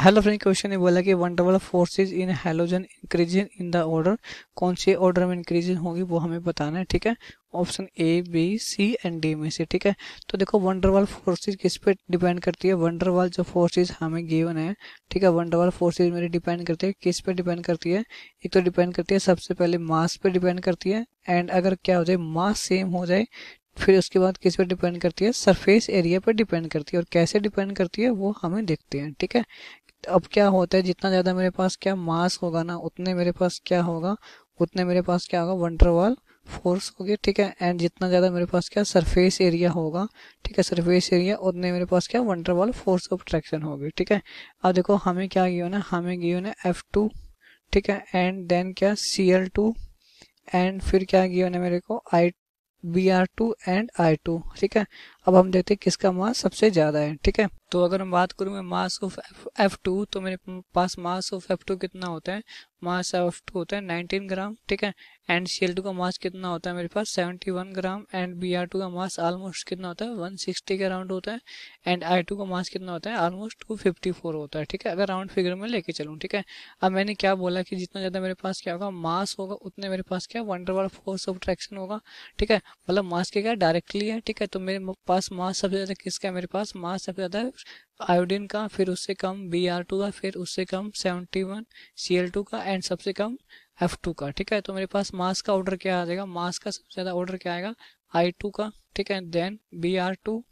hello friend question ने बोला कि van der Waals forces in halogen increasing in the order कौन से ऑर्डर में इंक्रीजिंग होगी वो हमें बताना है ठीक है option A B C and D में से ठीक है तो देखो वंडरवाल फोर्सेज किस पे डिपेंड करती है वंडरवाल जो फोर्सेज हमें गिवन है ठीक है वंडरवाल फोर्सेज मेरी डिपेंड करती है किस पे डिपेंड करती है एक तो डिपेंड करती है सबसे पहले मास पे डिपेंड करती है एंड अगर क्या हो जाए मास सेम हो जाए फिर उसके बाद किस पर डिपेंड करती है सरफेस एरिया पर डिपेंड करती है और कैसे डिपेंड करती है वो हमें देखते हैं ठीक है अब क्या होता है जितना ज़्यादा मेरे पास क्या मास होगा ना उतने मेरे पास क्या होगा उतने मेरे पास क्या होगा वंडरवाल फोर्स होगी ठीक है एंड जितना ज़्यादा मेरे पास क्या सरफेस एरिया होगा ठीक है सरफेस एरिया उतने मेरे पास क्या वंडरवाल फोर्स ऑफ अट्रैक्शन होगी ठीक है अब देखो हमें क्या गियो ना हमें गियो ना एफ टू ठीक है एंड देन क्या सी एल टू एंड फिर क्या गियो ना मेरे को I B R two and I two ठीक है अब हम देखते हैं किसका मास सबसे ज़्यादा है ठीक है तो अगर मैं बात करूँ मैं मास ऑफ एफ टू तो मेरे पास मास ऑफ एफ टू कितना होता है मास एफ टू होता है नाइनटीन ग्राम ठीक है एंड सी एल टू का मास कितना होता है मेरे पास seventy one gram and B R two का मास ऑलमोस्ट कितना होता है वन सिक्सटी के अराउंड होता है एंड आई टू का मास कितना होता है ऑलमोस्ट टू फिफ्टी फोर होता है ठीक है अगर राउंड फिगर में लेके चलूँ ठीक है अब मैंने क्या बोला कि जितना ज़्यादा मेरे पास क्या होगा मास होगा उतने मेरे पास क्या वंडरवाल फोर्स ऑफ अट्रैक्शन होगा ठीक है मतलब मास के क्या डायरेक्टली है ठीक है तो मेरे पास मास सबसे ज़्यादा किसका है मेरे पास मास सबसे ज़्यादा आयोडीन का फिर उससे कम बी आर टू का फिर उससे कम seventy one C L two का एंड सबसे कम एफ टू का ठीक है तो मेरे पास मास का ऑर्डर क्या आ जाएगा मास का सबसे ज़्यादा ऑर्डर क्या आएगा आई टू का ठीक है then B R two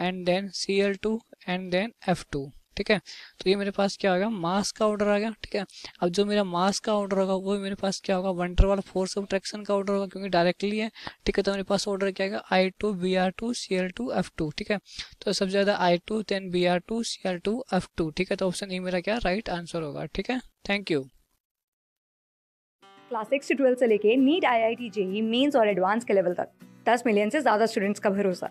and then C L two and then F two ठीक है तो ये मेरे पास क्या होगा मास का ऑर्डर आ गया ठीक है अब जो मेरा मास का ऑर्डर होगा वो मेरे पास क्या होगा वंटर वाला फोर्स ऑफ ट्रैक्शन का ऑर्डर होगा क्योंकि डायरेक्टली है ठीक है तो मेरे पास ऑर्डर क्या आएगा I two B R two C L two F two ठीक है तो सबसे ज़्यादा I two then B R two C L two F two ठीक है तो ऑप्शन ई मेरा क्या राइट आंसर होगा ठीक है थैंक यू क्लास सिक्स से ट्वेल्थ से लेके NEET I I T JEE mains और एडवांस के लेवल तक दस मिलियन से ज़्यादा स्टूडेंट्स का भरोसा